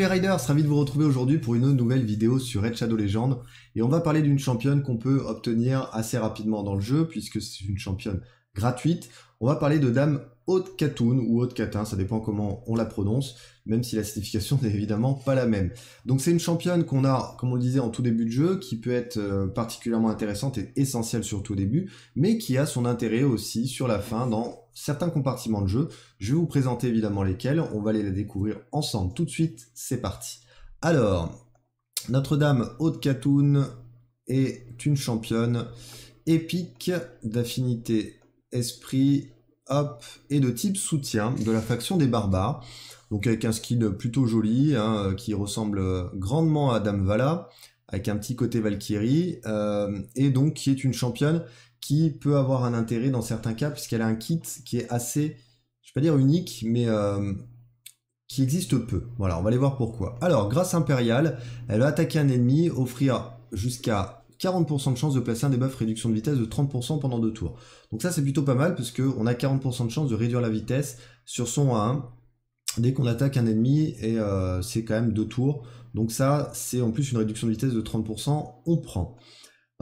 Salut les Riders, ravi de vous retrouver aujourd'hui pour une nouvelle vidéo sur Red Shadow Legends et on va parler d'une championne qu'on peut obtenir assez rapidement dans le jeu puisque c'est une championne gratuite. On va parler de Dame Haute Katoun ou Haute Katin, ça dépend comment on la prononce, même si la signification n'est évidemment pas la même. Donc c'est une championne qu'on a, comme on le disait en tout début de jeu, qui peut être euh, particulièrement intéressante et essentielle surtout au début, mais qui a son intérêt aussi sur la fin dans certains compartiments de jeu. Je vais vous présenter évidemment lesquels. On va aller les découvrir ensemble tout de suite. C'est parti. Alors, Notre-Dame Haute Katoun est une championne épique d'affinité esprit, hop, et de type soutien de la faction des barbares. Donc avec un skill plutôt joli, hein, qui ressemble grandement à Dame Vala, avec un petit côté Valkyrie, euh, et donc qui est une championne qui peut avoir un intérêt dans certains cas, puisqu'elle a un kit qui est assez, je ne vais pas dire unique, mais euh, qui existe peu. Voilà, on va aller voir pourquoi. Alors, grâce impériale, elle va attaquer un ennemi, offrir jusqu'à 40% de chance de placer un debuff réduction de vitesse de 30% pendant deux tours. Donc ça c'est plutôt pas mal puisque on a 40% de chance de réduire la vitesse sur son A1 dès qu'on attaque un ennemi et euh, c'est quand même deux tours. Donc ça c'est en plus une réduction de vitesse de 30%, on prend.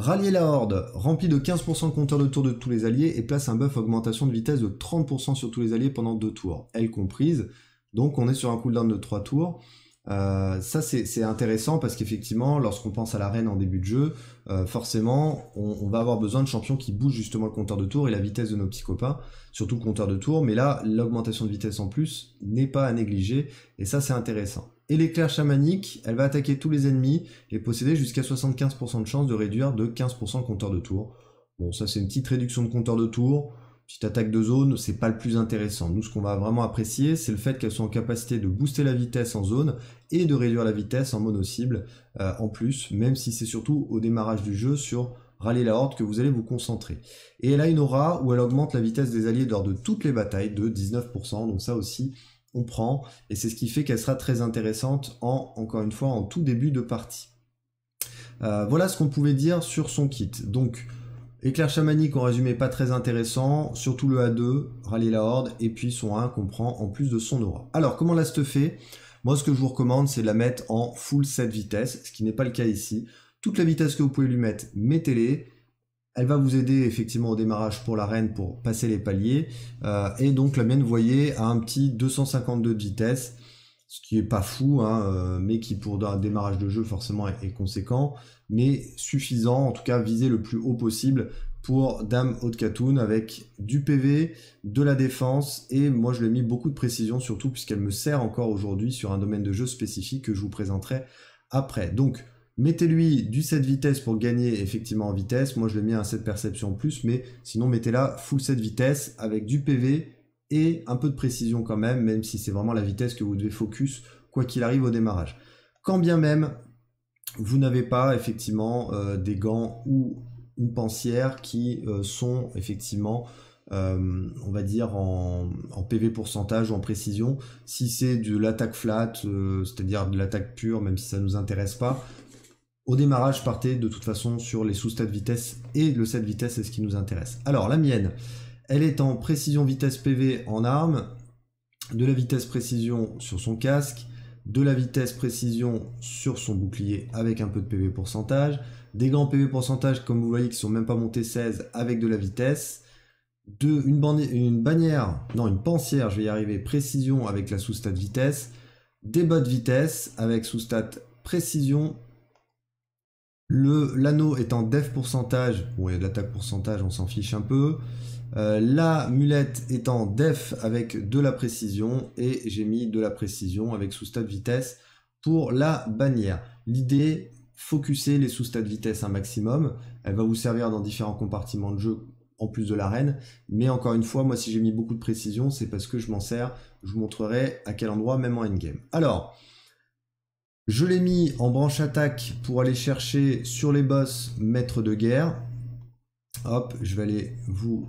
Rallier la horde, remplit de 15% de compteur de tour de tous les alliés et place un buff augmentation de vitesse de 30% sur tous les alliés pendant 2 tours, elle comprise. Donc on est sur un cooldown de 3 tours. Euh, ça c'est intéressant parce qu'effectivement lorsqu'on pense à l'arène en début de jeu, euh, forcément on, on, va avoir besoin de champions qui bougent justement le compteur de tour et la vitesse de nos petits copains, surtout le compteur de tour, mais là l'augmentation de vitesse en plus n'est pas à négliger et ça c'est intéressant et l'éclair chamanique, elle va attaquer tous les ennemis et posséder jusqu'à 75% de chance de réduire de 15% le compteur de tour. Bon, ça c'est une petite réduction de compteur de tour. Petite attaque de zone, c'est pas le plus intéressant. Nous, ce qu'on va vraiment apprécier, c'est le fait qu'elle soit en capacité de booster la vitesse en zone et de réduire la vitesse en mono-cible euh, en plus, même si c'est surtout au démarrage du jeu sur rallier la horde que vous allez vous concentrer. Et elle a une aura où elle augmente la vitesse des alliés lors de toutes les batailles de 19%, donc ça aussi, on prend, et c'est ce qui fait qu'elle sera très intéressante en, encore une fois, en tout début de partie. Euh, voilà ce qu'on pouvait dire sur son kit. Donc, éclair chamanique en résumé pas très intéressant, surtout le A2, rallier la horde, et puis son 1 qu'on prend en plus de son aura. Alors, comment la fait Moi, ce que je vous recommande, c'est de la mettre en full 7 vitesse, ce qui n'est pas le cas ici. Toute la vitesse que vous pouvez lui mettre, mettez-les. Elle va vous aider effectivement au démarrage pour la reine pour passer les paliers. Euh, et donc la mienne, vous voyez, à un petit 252 de vitesse, ce qui est pas fou, hein, euh, mais qui pour un démarrage de jeu forcément est, conséquent, mais suffisant, en tout cas viser le plus haut possible pour Dame Haute Katoon avec du PV, de la défense, et moi je l'ai mis beaucoup de précision surtout puisqu'elle me sert encore aujourd'hui sur un domaine de jeu spécifique que je vous présenterai après. Donc Mettez-lui du 7 vitesse pour gagner effectivement en vitesse. Moi, je l'ai mis à un 7 perception plus, mais sinon, mettez-la full 7 vitesse avec du PV et un peu de précision quand même, même si c'est vraiment la vitesse que vous devez focus, quoi qu'il arrive au démarrage. Quand bien même, vous n'avez pas effectivement euh, des gants ou une pensière qui euh, sont effectivement euh, on va dire en, PV pourcentage ou en précision. Si c'est de l'attaque flat, c'est-à-dire de l'attaque pure, même si ça ne nous intéresse pas, au démarrage, partait de toute façon sur les sous-stats vitesse et le set vitesse, c'est ce qui nous intéresse. Alors, la mienne, elle est en précision vitesse PV en arme, de la vitesse précision sur son casque, de la vitesse précision sur son bouclier avec un peu de PV pourcentage, des grands PV pourcentage comme vous voyez qui sont même pas montés 16 avec de la vitesse, de, une, bannière, non une pensière, je vais y arriver, précision avec la sous-stat vitesse, des bottes de vitesse avec sous-stat précision le L'anneau est en DEF pourcentage, bon il y a de l'attaque pourcentage, on s'en fiche un peu. Euh, la mulette est en def avec de la précision et j'ai mis de la précision avec sous-stat vitesse pour la bannière. L'idée, focuser les sous-stats vitesse un maximum. Elle va vous servir dans différents compartiments de jeu en plus de l'arène. Mais encore une fois, moi si j'ai mis beaucoup de précision, c'est parce que je m'en sers. Je vous montrerai à quel endroit, même en endgame. Alors, je l'ai mis en branche attaque pour aller chercher sur les boss maître de guerre. Hop, je vais aller vous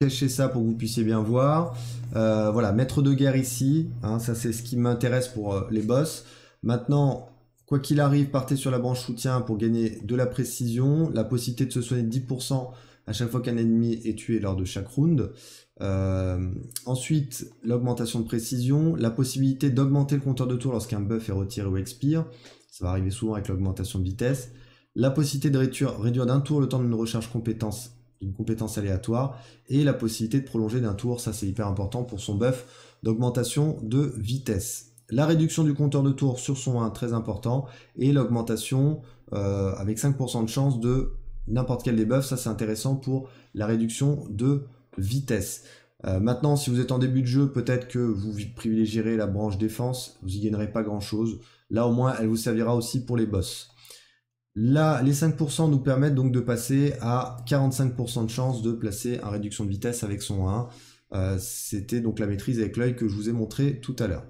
cacher ça pour que vous puissiez bien voir. Euh, voilà, maître de guerre ici. Hein, ça, c'est ce qui m'intéresse pour euh, les boss. Maintenant, quoi qu'il arrive, partez sur la branche soutien pour gagner de la précision, la possibilité de se soigner 10% à chaque fois qu'un ennemi est tué lors de chaque round. Euh, ensuite, l'augmentation de précision, la possibilité d'augmenter le compteur de tour lorsqu'un buff est retiré ou expire, ça va arriver souvent avec l'augmentation de vitesse, la possibilité de réduire, d'un tour le temps d'une recherche compétence d'une compétence aléatoire, et la possibilité de prolonger d'un tour, ça c'est hyper important pour son buff d'augmentation de vitesse. La réduction du compteur de tour sur son 1, très important, et l'augmentation euh, avec 5% de chance de n'importe quel debuff, ça c'est intéressant pour la réduction de vitesse. Euh, maintenant, si vous êtes en début de jeu, peut-être que vous privilégierez la branche défense, vous y gagnerez pas grand-chose. Là, au moins, elle vous servira aussi pour les boss. Là, les 5% nous permettent donc de passer à 45% de chance de placer un réduction de vitesse avec son 1. Euh, c'était donc la maîtrise avec l'œil que je vous ai montré tout à l'heure.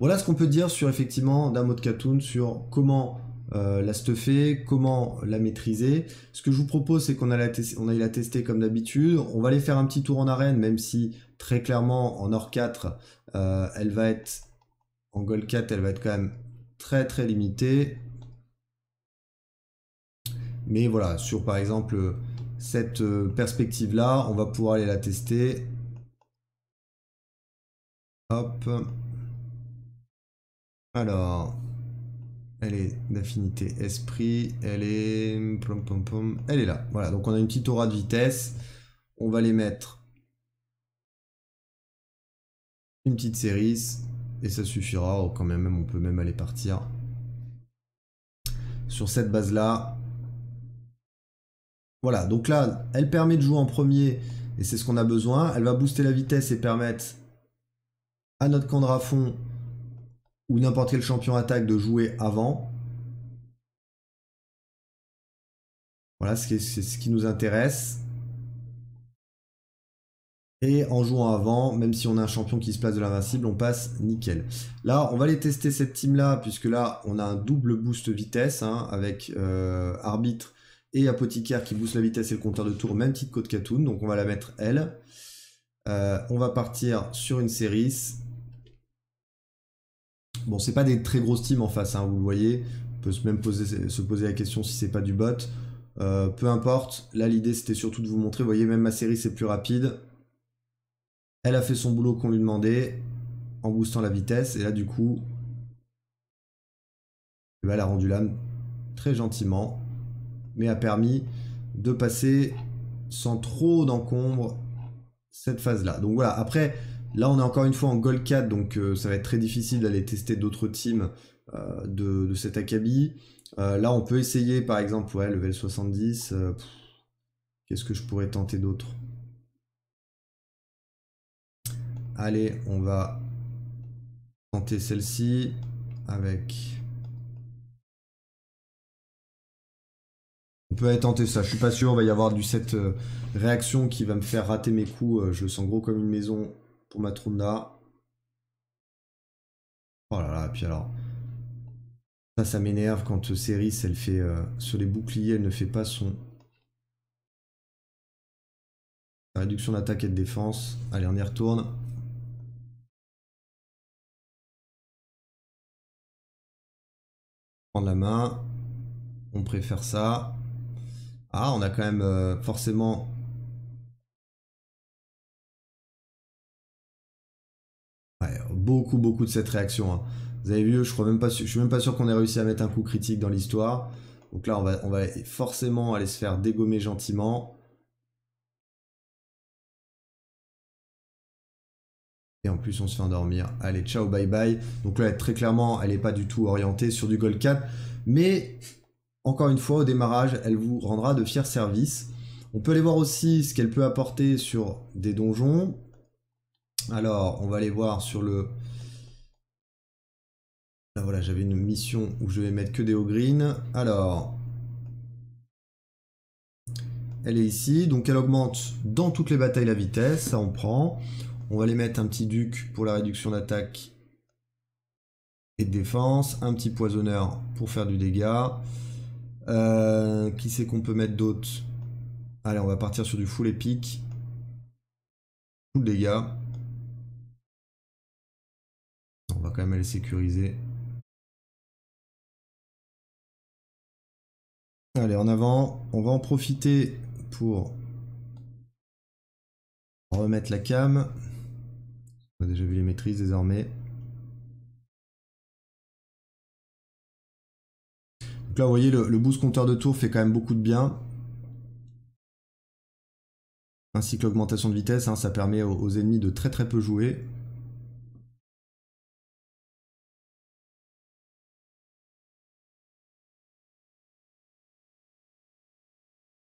Voilà ce qu'on peut dire sur effectivement mot de Katoon, sur comment euh, la stuffer, comment la maîtriser. Ce que je vous propose, c'est qu'on aille, la tester comme d'habitude. On va aller faire un petit tour en arène, même si très clairement en or 4, euh, elle va être en gold 4, elle va être quand même très très limitée. Mais voilà, sur par exemple cette euh, perspective là, on va pouvoir aller la tester. Hop. Alors, elle est d'affinité esprit. Elle est. pom pom Elle est là. Voilà. Donc on a une petite aura de vitesse. On va les mettre. Une petite série. Et ça suffira. Oh, quand même, on peut même aller partir. Sur cette base là. Voilà. Donc là, elle permet de jouer en premier. Et c'est ce qu'on a besoin. Elle va booster la vitesse et permettre à notre fond ou n'importe quel champion attaque de jouer avant. Voilà, c'est ce qui nous intéresse. Et en jouant avant, même si on a un champion qui se place de l'invincible, on passe nickel. Là, on va les tester cette team-là, puisque là, on a un double boost vitesse, hein, avec euh, Arbitre et Apothicaire qui boostent la vitesse et le compteur de tour, même petite code Katoon, donc on va la mettre elle. Euh, on va partir sur une série Bon, c'est pas des très grosses teams en face, hein, vous le voyez. On peut même se poser la question si c'est pas du bot. Euh, peu importe. Là, l'idée, c'était surtout de vous montrer. Vous voyez, même ma série, c'est plus rapide. Elle a fait son boulot qu'on lui demandait en boostant la vitesse. Et là, du coup, eh ben, elle a rendu l'âme très gentiment, mais a permis de passer sans trop d'encombre cette phase-là. Donc voilà, après, Là, on est encore une fois en Gold 4, donc euh, ça va être très difficile d'aller tester d'autres teams euh, de, de, cet Akabi. Euh, là, on peut essayer, par exemple, ouais, level 70. Qu'est-ce que je pourrais tenter d'autre Allez, on va tenter celle-ci avec... On peut aller tenter ça, je suis pas sûr, il va y avoir du cette réaction qui va me faire rater mes coups, je le sens gros comme une maison, pour ma Trunda. Oh là là, puis alors. Ça, ça m'énerve quand euh, Ceris, elle fait. Euh, sur les boucliers, elle ne fait pas son. réduction d'attaque et de défense. Allez, on y retourne. Prendre la main. On préfère ça. Ah, on a quand même euh, forcément beaucoup, beaucoup de cette réaction. Hein. Vous avez vu, je crois même pas, je suis même pas sûr qu'on ait réussi à mettre un coup critique dans l'histoire. Donc là, on va, on va forcément aller se faire dégommer gentiment. Et en plus, on se fait endormir. Allez, ciao, bye bye. Donc là, très clairement, elle n'est pas du tout orientée sur du Gold cap Mais, encore une fois, au démarrage, elle vous rendra de fiers services. On peut aller voir aussi ce qu'elle peut apporter sur des donjons. Alors, on va aller voir sur le... Là, ah, voilà, j'avais une mission où je vais mettre que des hauts Alors, elle est ici. Donc, elle augmente dans toutes les batailles la vitesse. Ça, on prend. On va aller mettre un petit duc pour la réduction d'attaque et de défense. Un petit poisonneur pour faire du dégât. Euh, qui c'est qu'on peut mettre d'autres Allez, on va partir sur du full épique. Full dégâts. On va quand même aller sécuriser. Allez, en avant. On va en profiter pour remettre la cam. On a déjà vu les maîtrises désormais. Donc là, vous voyez, le, boost compteur de tour fait quand même beaucoup de bien ainsi que l'augmentation de vitesse, hein, ça permet aux, ennemis de très très peu jouer.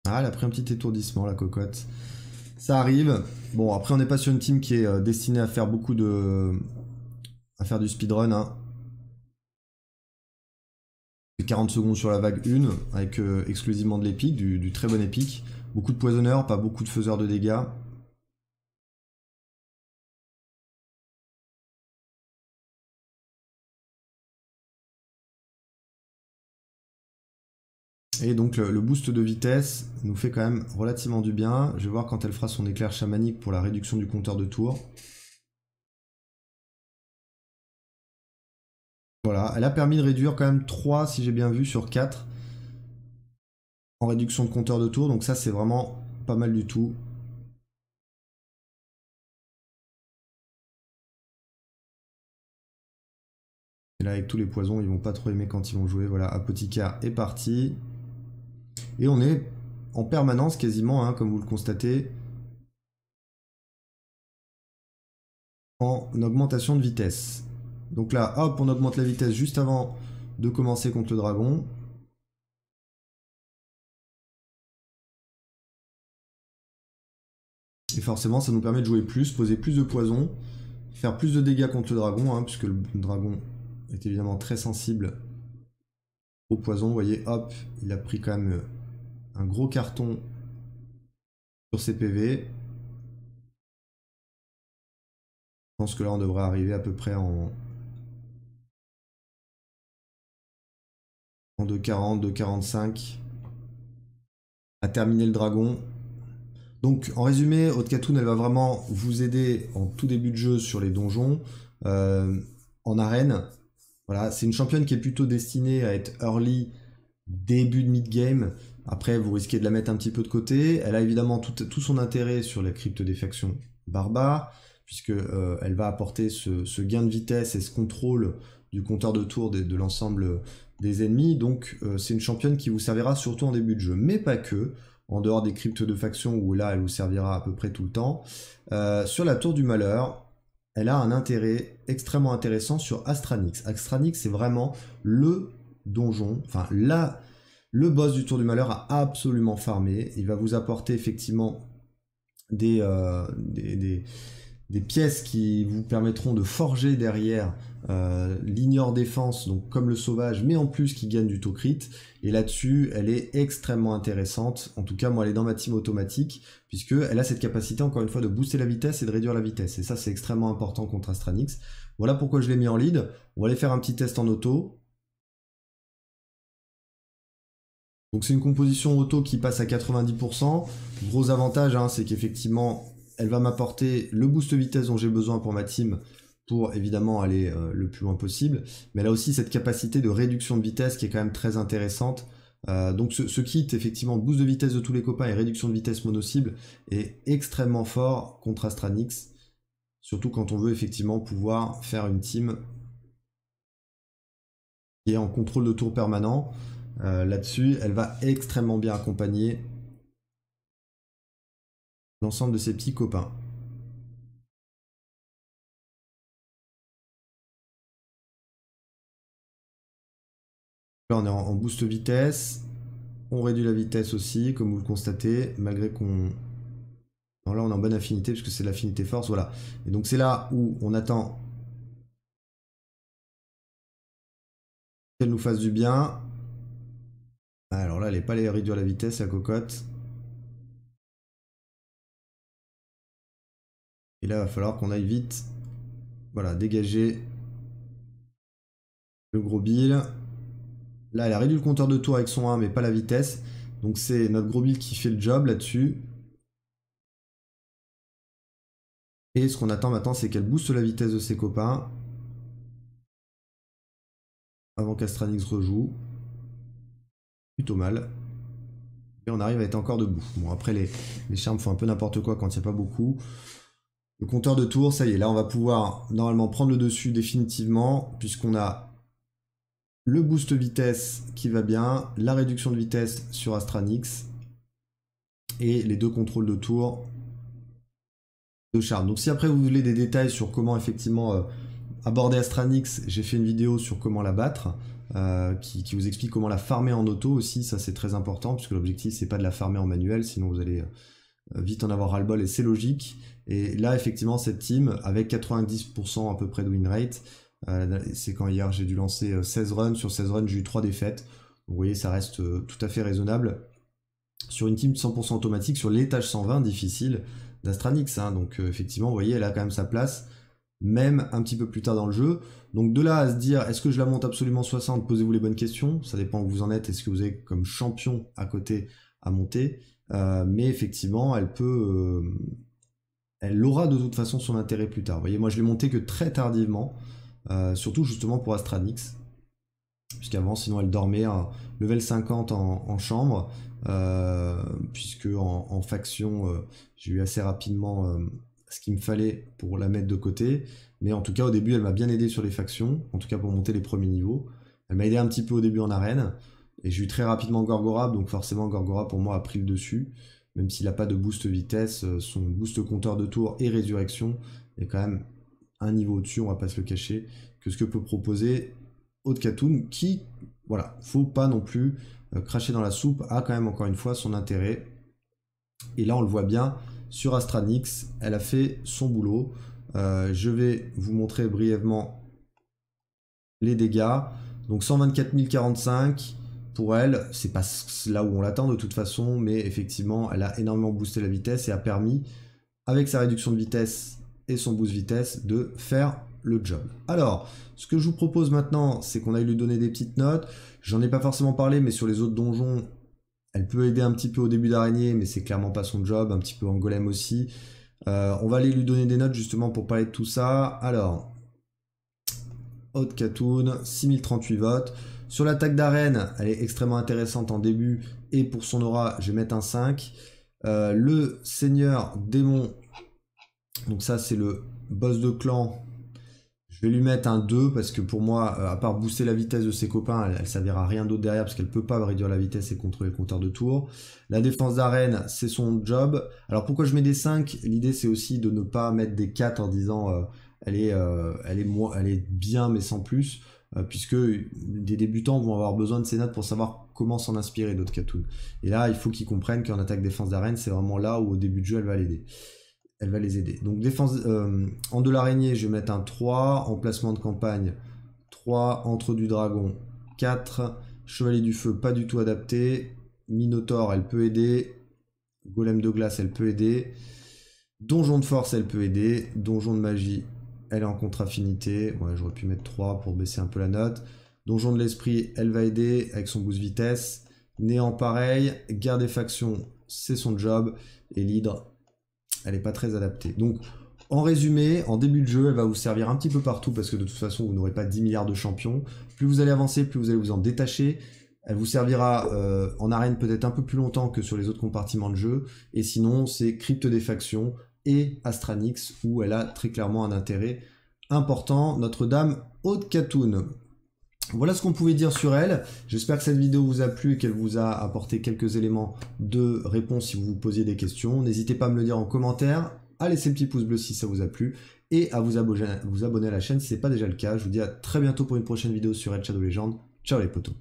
Ah, elle a pris un petit étourdissement, la cocotte. Ça arrive. Bon, après, on n'est pas sur une team qui est euh, destinée à faire beaucoup de... à faire du speedrun, hein. 40 secondes sur la vague 1, avec euh, exclusivement de l'épique, du, du, très bon épique. Beaucoup de poisonneurs, pas beaucoup de faiseurs de dégâts. Et donc le, boost de vitesse nous fait quand même relativement du bien. Je vais voir quand elle fera son éclair chamanique pour la réduction du compteur de tour. Voilà, elle a permis de réduire quand même 3, si j'ai bien vu, sur 4 en réduction de compteur de tour. Donc ça, c'est vraiment pas mal du tout. Et là, avec tous les poisons, ils vont pas trop aimer quand ils vont jouer. Voilà, Apotica est parti. Et on est en permanence quasiment, hein, comme vous le constatez, en augmentation de vitesse. Donc là, hop, on augmente la vitesse juste avant de commencer contre le dragon. Et forcément, ça nous permet de jouer plus, poser plus de poison, faire plus de dégâts contre le dragon, hein, puisque le dragon est évidemment très sensible au poison. Vous voyez, hop, il a pris quand même euh, un gros carton sur ses PV. Je pense que là on devrait arriver à peu près en, en 2,40, 2,45 à terminer le dragon. Donc en résumé, haute elle va vraiment vous aider en tout début de jeu sur les donjons, euh, en arène. Voilà, c'est une championne qui est plutôt destinée à être early début de mid-game. Après, vous risquez de la mettre un petit peu de côté. Elle a évidemment tout, tout son intérêt sur la des factions barbare, puisque euh, elle va apporter ce, gain de vitesse et ce contrôle du compteur de tour de, l'ensemble des ennemis. Donc, euh, c'est une championne qui vous servira surtout en début de jeu, mais pas que. En dehors des cryptes de factions où là, elle vous servira à peu près tout le temps. Euh, sur la tour du malheur, elle a un intérêt extrêmement intéressant sur Astranix. Astranix, c'est vraiment le donjon, enfin là, le boss du tour du malheur a absolument farmé. Il va vous apporter effectivement des, euh, des, pièces qui vous permettront de forger derrière euh, l'ignore défense, donc comme le sauvage, mais en plus qui gagne du taux crit. Et là-dessus, elle est extrêmement intéressante. En tout cas, moi, elle est dans ma team automatique, puisque elle a cette capacité, encore une fois, de booster la vitesse et de réduire la vitesse. Et ça, c'est extrêmement important contre Astranix. Voilà pourquoi je l'ai mis en lead. On va aller faire un petit test en auto. Donc c'est une composition auto qui passe à 90%. Gros avantage, hein, c'est qu'effectivement, elle va m'apporter le boost de vitesse dont j'ai besoin pour ma team pour évidemment aller euh, le plus loin possible. Mais elle a aussi cette capacité de réduction de vitesse qui est quand même très intéressante. Euh, donc ce, ce, kit, effectivement, boost de vitesse de tous les copains et réduction de vitesse mono-cible est extrêmement fort contre Astranix. Surtout quand on veut effectivement pouvoir faire une team qui est en contrôle de tour permanent. Euh, là-dessus. Elle va extrêmement bien accompagner l'ensemble de ses petits copains. Là, on est en boost vitesse. On réduit la vitesse aussi, comme vous le constatez, malgré qu'on... là, on est en bonne affinité, puisque c'est l'affinité force, voilà. Et donc, c'est là où on attend qu'elle nous fasse du bien. Ah, alors là, elle est pas allée réduire la vitesse, la cocotte. Et là, il va falloir qu'on aille vite. Voilà, dégager le gros bill. Là, elle a réduit le compteur de tours avec son 1, mais pas la vitesse. Donc c'est notre gros bill qui fait le job là-dessus. Et ce qu'on attend maintenant, c'est qu'elle booste la vitesse de ses copains. Avant qu'Astranix rejoue plutôt mal. Et on arrive à être encore debout. Bon, après, les, les charmes font un peu n'importe quoi quand il n'y a pas beaucoup. Le compteur de tours, ça y est, là, on va pouvoir normalement prendre le dessus définitivement, puisqu'on a le boost vitesse qui va bien, la réduction de vitesse sur Astranix, et les deux contrôles de tour de charme. Donc si après vous voulez des détails sur comment effectivement euh, aborder Astranix, j'ai fait une vidéo sur comment la battre. Euh, qui, vous explique comment la farmer en auto aussi, ça c'est très important, puisque l'objectif c'est pas de la farmer en manuel, sinon vous allez euh, vite en avoir ras-le-bol et c'est logique. Et là effectivement cette team, avec 90% à peu près de win rate, euh, c'est quand hier j'ai dû lancer 16 runs, sur 16 runs j'ai eu 3 défaites, vous voyez ça reste tout à fait raisonnable. Sur une team 100% automatique, sur l'étage 120, difficile d'Astranix, hein. donc effectivement vous voyez elle a quand même sa place, même un petit peu plus tard dans le jeu. Donc de là à se dire, est-ce que je la monte absolument 60 Posez-vous les bonnes questions, ça dépend où vous en êtes est ce que vous avez comme champion à côté à monter. Euh, mais effectivement, elle peut... Euh, elle aura de toute façon son intérêt plus tard. Vous voyez, moi je l'ai monté que très tardivement, euh, surtout justement pour Astranix. Puisqu'avant, sinon elle dormait à level 50 en, chambre, puisque en, en faction, j'ai eu assez rapidement ce qu'il me fallait pour la mettre de côté. Mais en tout cas, au début, elle m'a bien aidé sur les factions, en tout cas pour monter les premiers niveaux. Elle m'a aidé un petit peu au début en arène. Et j'ai eu très rapidement Gorgora, donc forcément Gorgora pour moi a pris le dessus. Même s'il n'a pas de boost vitesse, euh, son boost compteur de tour et résurrection est quand même un niveau au-dessus, on va pas se le cacher, que ce que peut proposer Haute katoon qui, voilà, faut pas non plus euh, cracher dans la soupe, a quand même encore une fois son intérêt. Et là, on le voit bien, sur Astranix. Elle a fait son boulot. Euh, je vais vous montrer brièvement les dégâts. Donc 124 045 pour elle, c'est pas là où on l'attend de toute façon, mais effectivement, elle a énormément boosté la vitesse et a permis, avec sa réduction de vitesse et son boost vitesse, de faire le job. Alors, ce que je vous propose maintenant, c'est qu'on aille lui donner des petites notes. J'en ai pas forcément parlé, mais sur les autres donjons, elle peut aider un petit peu au début d'araignée, mais c'est clairement pas son job, un petit peu en golem aussi. Euh, on va aller lui donner des notes justement pour parler de tout ça. Alors, Haute Katoon, 6038 votes. Sur l'attaque d'arène, elle est extrêmement intéressante en début, et pour son aura, je vais mettre un 5. Euh, le seigneur démon, donc ça c'est le boss de clan je vais lui mettre un 2 parce que pour moi, euh, à part booster la vitesse de ses copains, elle, ne servira à rien d'autre derrière parce qu'elle peut pas réduire la vitesse et contrôler le compteur de tour. La défense d'arène, c'est son job. Alors pourquoi je mets des 5 L'idée c'est aussi de ne pas mettre des 4 en disant euh, elle, est, euh, elle, est elle est bien mais sans plus puisque des débutants vont avoir besoin de ces notes pour savoir comment s'en inspirer d'autres Katoon. Et là, il faut qu'ils comprennent qu'en attaque défense d'arène, c'est vraiment là où au début de jeu, elle va l'aider elle va les aider. Donc défense euh, en de l'araignée, je vais mettre un 3, en placement de campagne 3, entre du dragon 4, chevalier du feu pas du tout adapté, minotaure elle peut aider, golem de glace elle peut aider, donjon de force elle peut aider, donjon de magie elle est en contre-affinité, ouais, j'aurais pu mettre 3 pour baisser un peu la note, donjon de l'esprit elle va aider avec son boost vitesse, néant pareil, guerre des factions c'est son job, et l'hydre elle n'est pas très adaptée. Donc, en résumé, en début de jeu, elle va vous servir un petit peu partout parce que de toute façon, vous n'aurez pas 10 milliards de champions. Plus vous allez avancer, plus vous allez vous en détacher. Elle vous servira euh, en arène peut-être un peu plus longtemps que sur les autres compartiments de jeu. Et sinon, c'est Crypte des Factions et Astranix où elle a très clairement un intérêt important. Notre-Dame Haute Catoune. Voilà ce qu'on pouvait dire sur elle. J'espère que cette vidéo vous a plu et qu'elle vous a apporté quelques éléments de réponse si vous vous posiez des questions. N'hésitez pas à me le dire en commentaire, à laisser un petit pouce bleu si ça vous a plu et à vous abonner, à la chaîne si ce n'est pas déjà le cas. Je vous dis à très bientôt pour une prochaine vidéo sur El Shadow Legend. Ciao les potos